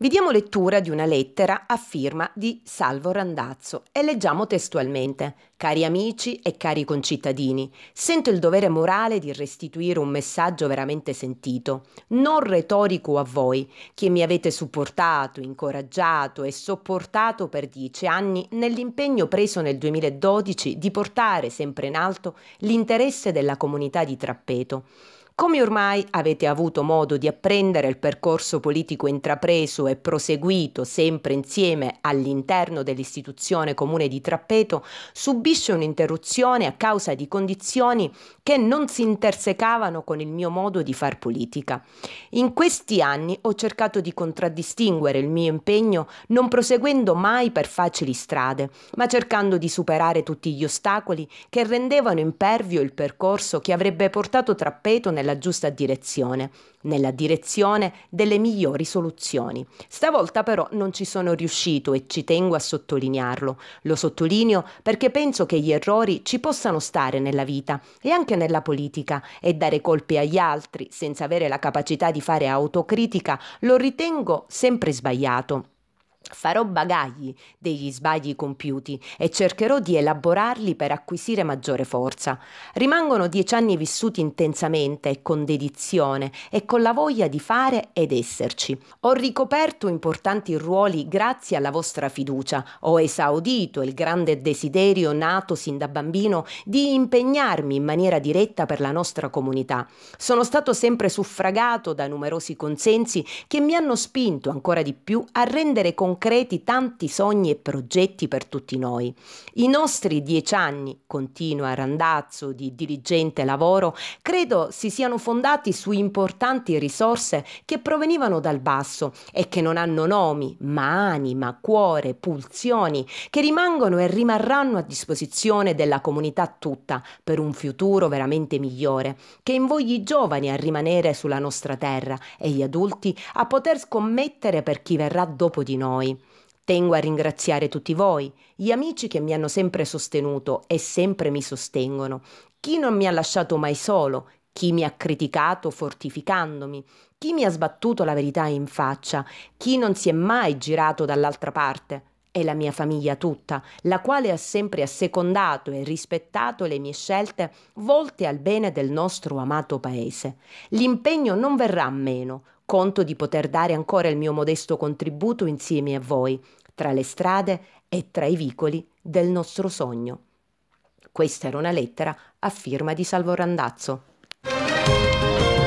Vi diamo lettura di una lettera a firma di Salvo Randazzo e leggiamo testualmente Cari amici e cari concittadini, sento il dovere morale di restituire un messaggio veramente sentito, non retorico a voi, che mi avete supportato, incoraggiato e sopportato per dieci anni nell'impegno preso nel 2012 di portare sempre in alto l'interesse della comunità di Trappeto. Come ormai avete avuto modo di apprendere, il percorso politico intrapreso e proseguito sempre insieme all'interno dell'istituzione comune di Trappeto subisce un'interruzione a causa di condizioni che non si intersecavano con il mio modo di far politica. In questi anni ho cercato di contraddistinguere il mio impegno non proseguendo mai per facili strade, ma cercando di superare tutti gli ostacoli che rendevano impervio il percorso che avrebbe portato Trappeto nella nella giusta direzione, nella direzione delle migliori soluzioni. Stavolta però non ci sono riuscito e ci tengo a sottolinearlo. Lo sottolineo perché penso che gli errori ci possano stare nella vita e anche nella politica e dare colpi agli altri senza avere la capacità di fare autocritica lo ritengo sempre sbagliato. Farò bagagli degli sbagli compiuti e cercherò di elaborarli per acquisire maggiore forza. Rimangono dieci anni vissuti intensamente e con dedizione e con la voglia di fare ed esserci. Ho ricoperto importanti ruoli grazie alla vostra fiducia. Ho esaudito il grande desiderio nato sin da bambino di impegnarmi in maniera diretta per la nostra comunità. Sono stato sempre suffragato da numerosi consensi che mi hanno spinto ancora di più a rendere concreta concreti tanti sogni e progetti per tutti noi. I nostri dieci anni, continua Randazzo, di dirigente lavoro, credo si siano fondati su importanti risorse che provenivano dal basso e che non hanno nomi, ma anima, cuore, pulsioni, che rimangono e rimarranno a disposizione della comunità tutta per un futuro veramente migliore, che invogli i giovani a rimanere sulla nostra terra e gli adulti a poter scommettere per chi verrà dopo di noi voi. Tengo a ringraziare tutti voi, gli amici che mi hanno sempre sostenuto e sempre mi sostengono, chi non mi ha lasciato mai solo, chi mi ha criticato fortificandomi, chi mi ha sbattuto la verità in faccia, chi non si è mai girato dall'altra parte, e la mia famiglia tutta, la quale ha sempre assecondato e rispettato le mie scelte volte al bene del nostro amato paese. L'impegno non verrà meno, conto di poter dare ancora il mio modesto contributo insieme a voi, tra le strade e tra i vicoli del nostro sogno. Questa era una lettera a firma di Salvo Randazzo.